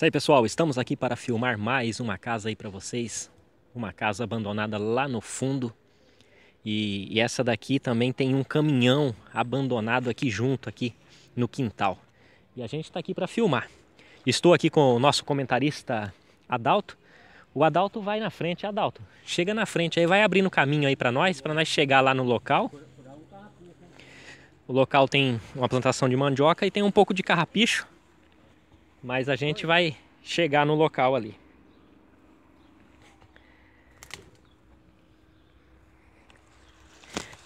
Isso aí, pessoal. Estamos aqui para filmar mais uma casa aí para vocês. Uma casa abandonada lá no fundo. E, e, essa daqui também tem um caminhão abandonado aqui junto, aqui no quintal. E a gente está aqui para filmar. Estou aqui com o nosso comentarista Adalto. O Adalto vai na frente, Adalto. Chega na frente aí, vai abrindo caminho aí para nós, para nós chegar lá no local. O local tem uma plantação de mandioca e tem um pouco de carrapicho. Mas a gente vai chegar no local ali.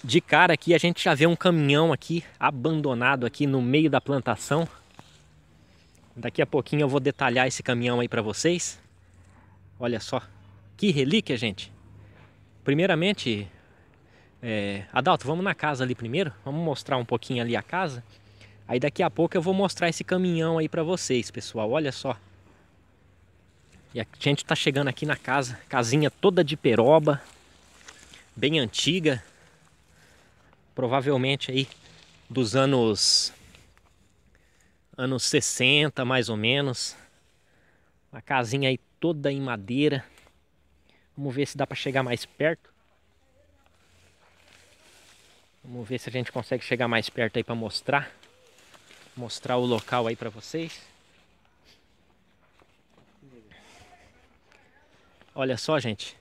De cara aqui a gente já vê um caminhão aqui abandonado aqui no meio da plantação. Daqui a pouquinho eu vou detalhar esse caminhão aí para vocês. Olha só, que relíquia, gente. Primeiramente, é... Adalto, vamos na casa ali primeiro. Vamos mostrar um pouquinho ali a casa. Aí daqui a pouco eu vou mostrar esse caminhão aí para vocês, pessoal. Olha só. E a gente tá chegando aqui na casa, casinha toda de peroba, bem antiga. Provavelmente aí dos anos anos 60, mais ou menos. Uma casinha aí toda em madeira. Vamos ver se dá para chegar mais perto. Vamos ver se a gente consegue chegar mais perto aí para mostrar mostrar o local aí para vocês. Olha só, gente.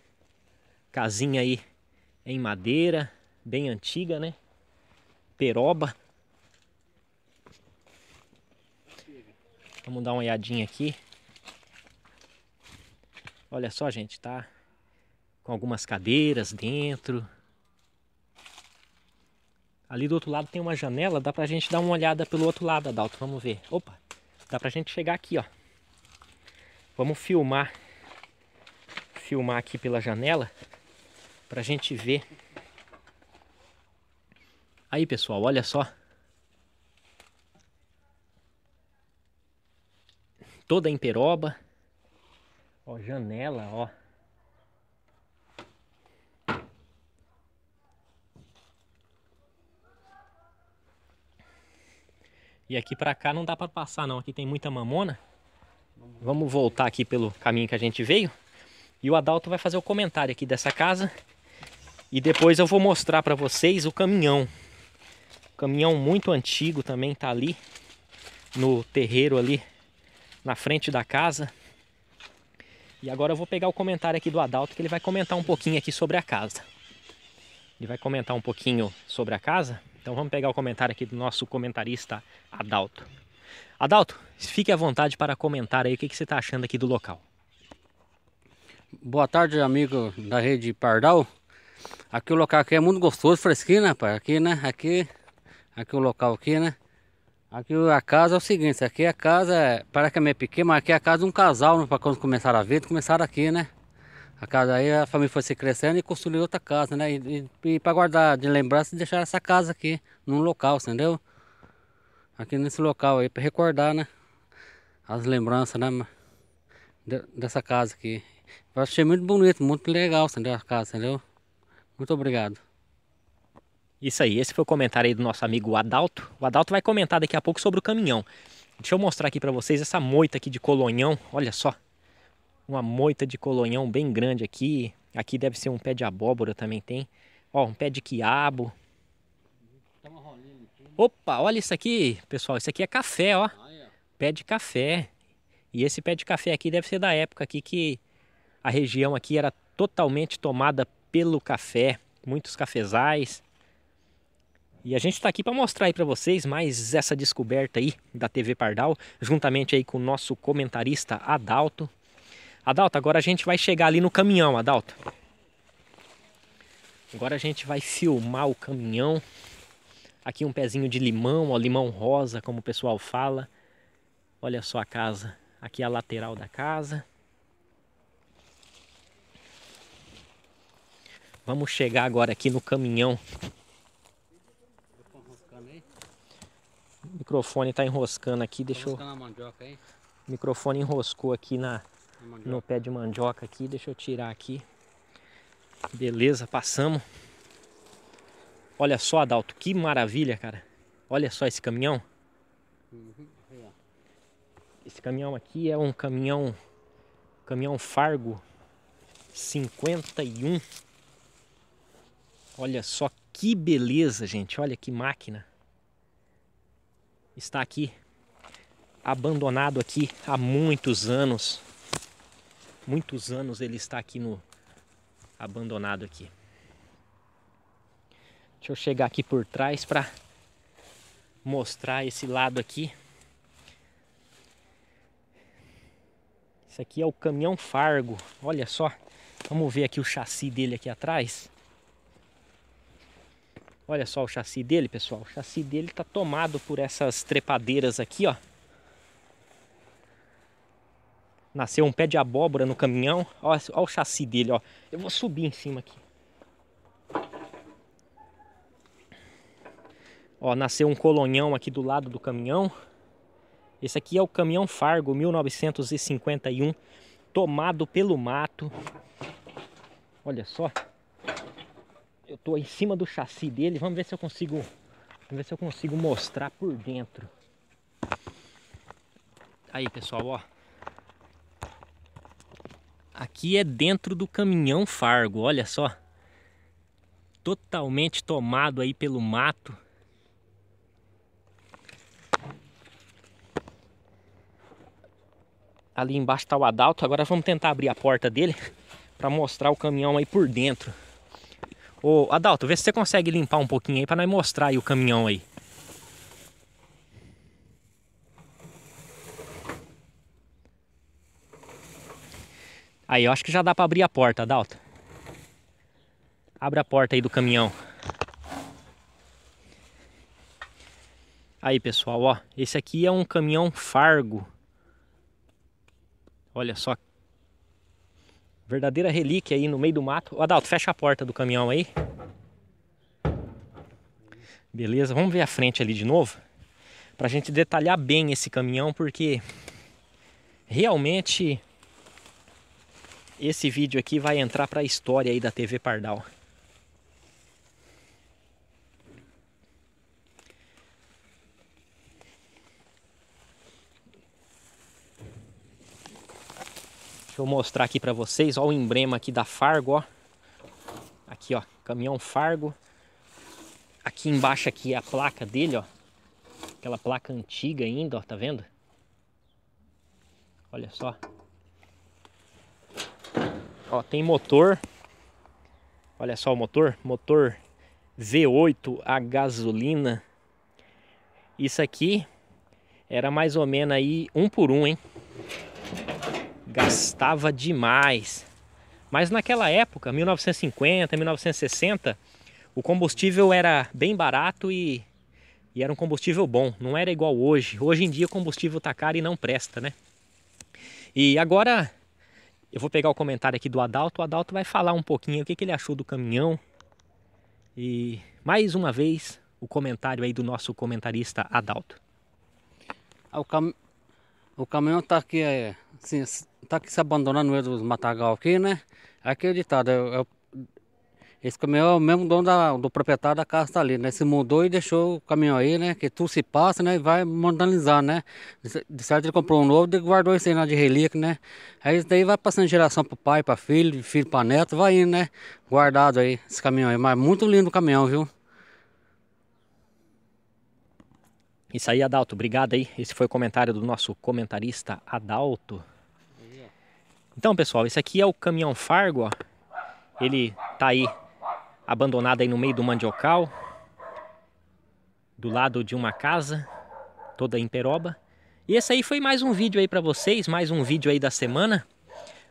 Casinha aí em madeira, bem antiga, né? Peroba. Vamos dar uma olhadinha aqui. Olha só, gente, tá com algumas cadeiras dentro. Ali do outro lado tem uma janela, dá pra gente dar uma olhada pelo outro lado, Adalto. Vamos ver. Opa, dá pra gente chegar aqui, ó. Vamos filmar. Filmar aqui pela janela pra gente ver. Aí, pessoal, olha só. Toda em peroba. Ó, janela, ó. E aqui para cá não dá para passar não, aqui tem muita mamona. Vamos voltar aqui pelo caminho que a gente veio. E o Adalto vai fazer o comentário aqui dessa casa. E depois eu vou mostrar para vocês o caminhão. O caminhão muito antigo também tá ali. No terreiro ali. Na frente da casa. E agora eu vou pegar o comentário aqui do Adalto. Que ele vai comentar um pouquinho aqui sobre a casa. Ele vai comentar um pouquinho sobre a casa. Então vamos pegar o comentário aqui do nosso comentarista Adalto. Adalto, fique à vontade para comentar aí o que, que você está achando aqui do local. Boa tarde, amigo da rede Pardal. Aqui o local aqui é muito gostoso, fresquinho, né, rapaz? Aqui, né? Aqui, aqui o local aqui, né? Aqui a casa é o seguinte, aqui a casa, é, parece que é meio pequena, mas aqui é a casa de é um casal, né? Para quando começaram a ver, começaram aqui, né? A casa aí, a família foi se crescendo e construiu outra casa, né? E, e, e para guardar de lembrança, deixar essa casa aqui, num local, entendeu? Aqui nesse local aí, para recordar, né? As lembranças, né? De, dessa casa aqui. Eu achei muito bonito, muito legal, entendeu? A casa, entendeu? Muito obrigado. Isso aí, esse foi o comentário aí do nosso amigo Adalto. O Adalto vai comentar daqui a pouco sobre o caminhão. Deixa eu mostrar aqui para vocês essa moita aqui de colonhão. Olha só, uma moita de colonhão bem grande aqui. Aqui deve ser um pé de abóbora também tem. Ó, um pé de quiabo. Opa, olha isso aqui, pessoal. Isso aqui é café, ó. Pé de café. E esse pé de café aqui deve ser da época aqui que a região aqui era totalmente tomada pelo café. Muitos cafezais. E a gente está aqui para mostrar aí para vocês mais essa descoberta aí da TV Pardal, juntamente aí com o nosso comentarista Adalto. Adalto, agora a gente vai chegar ali no caminhão, Adalto. Agora a gente vai filmar o caminhão. Aqui um pezinho de limão, ó, limão rosa, como o pessoal fala. Olha só a casa. Aqui é a lateral da casa. Vamos chegar agora aqui no caminhão. O microfone está enroscando aqui, deixa eu... Tá o microfone enroscou aqui na, no pé de mandioca aqui. Deixa eu tirar aqui. Beleza, passamos. Olha só, Adalto, que maravilha, cara. Olha só esse caminhão. Uhum, esse caminhão aqui é um caminhão, caminhão Fargo 51. Olha só que beleza, gente. Olha que máquina. Está aqui, abandonado aqui há muitos anos muitos anos ele está aqui no abandonado aqui. Deixa eu chegar aqui por trás para mostrar esse lado aqui. Esse aqui é o caminhão Fargo. Olha só. Vamos ver aqui o chassi dele aqui atrás. Olha só o chassi dele, pessoal. O chassi dele tá tomado por essas trepadeiras aqui, ó. Nasceu um pé de abóbora no caminhão. Olha, o chassi dele, ó. Eu vou subir em cima aqui. Ó, nasceu um colonhão aqui do lado do caminhão. Esse aqui é o caminhão Fargo 1951, tomado pelo mato. Olha só. Eu tô em cima do chassi dele. Vamos ver se eu consigo, vamos ver se eu consigo mostrar por dentro. Aí, pessoal, ó aqui é dentro do caminhão Fargo, olha só. Totalmente tomado aí pelo mato. Ali embaixo está o Adalto, agora vamos tentar abrir a porta dele para mostrar o caminhão aí por dentro. Ô, Adalto, vê se você consegue limpar um pouquinho aí para nós mostrar aí o caminhão aí. Aí, eu acho que já dá para abrir a porta, Dalton. Abre a porta aí do caminhão. Aí, pessoal, ó. Esse aqui é um caminhão Fargo. Olha só. Verdadeira relíquia aí no meio do mato. Ó, Adalto, fecha a porta do caminhão aí. Beleza, vamos ver a frente ali de novo. Pra gente detalhar bem esse caminhão, porque realmente esse vídeo aqui vai entrar para a história aí da TV Pardal. Deixa eu mostrar aqui para vocês, ó, o emblema aqui da Fargo, ó. Aqui, ó, caminhão Fargo. Aqui embaixo aqui é a placa dele, ó. Aquela placa antiga ainda, ó, tá vendo? Olha só. Ó, tem motor. Olha só o motor. Motor V8 a gasolina. Isso aqui era mais ou menos aí um por um, hein? Gastava demais. Mas naquela época, 1950, 1960, o combustível era bem barato e, e era um combustível bom. Não era igual hoje. Hoje em dia o combustível tá caro e não presta, né? E agora eu vou pegar o comentário aqui do Adalto. O Adalto vai falar um pouquinho o que, que ele achou do caminhão. E mais uma vez, o comentário aí do nosso comentarista Adalto. Ah, o, cam... o caminhão está aqui, é, assim, tá aqui se abandonando no meio dos matagal aqui, né? Aqui é o ditado, é é esse caminhão é o mesmo dono da, do proprietário da casa tá ali, né? Se mudou e deixou o caminhão aí, né? Que tudo se passa, né? E vai modernizar, né? De certo ele comprou um novo e guardou esse aí na de relíquia, né? Aí isso daí vai passando de geração pro pai, pra filho, filho pra neto, vai indo, né? Guardado aí esse caminhão aí. Mas muito lindo o caminhão, viu? Isso aí, Adalto. Obrigado aí. Esse foi o comentário do nosso comentarista Adalto. Então, pessoal, esse aqui é o caminhão Fargo, ó. Ele tá aí abandonada aí no meio do mandiocal, do lado de uma casa, toda em peroba. E esse aí foi mais um vídeo aí para vocês, mais um vídeo aí da semana.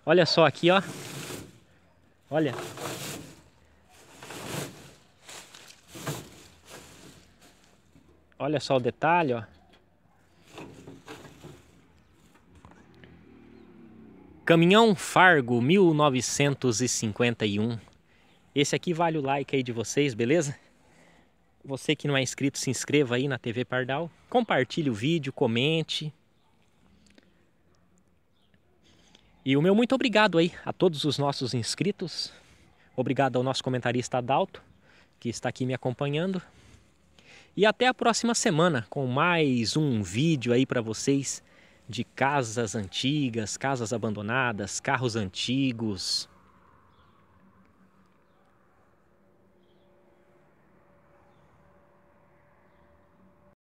Olha só aqui, ó. Olha. Olha só o detalhe, ó. Caminhão Fargo 1951. Esse aqui vale o like aí de vocês, beleza? Você que não é inscrito, se inscreva aí na TV Pardal. Compartilhe o vídeo, comente. E o meu muito obrigado aí a todos os nossos inscritos. Obrigado ao nosso comentarista Adalto, que está aqui me acompanhando. E até a próxima semana com mais um vídeo aí para vocês de casas antigas, casas abandonadas, carros antigos.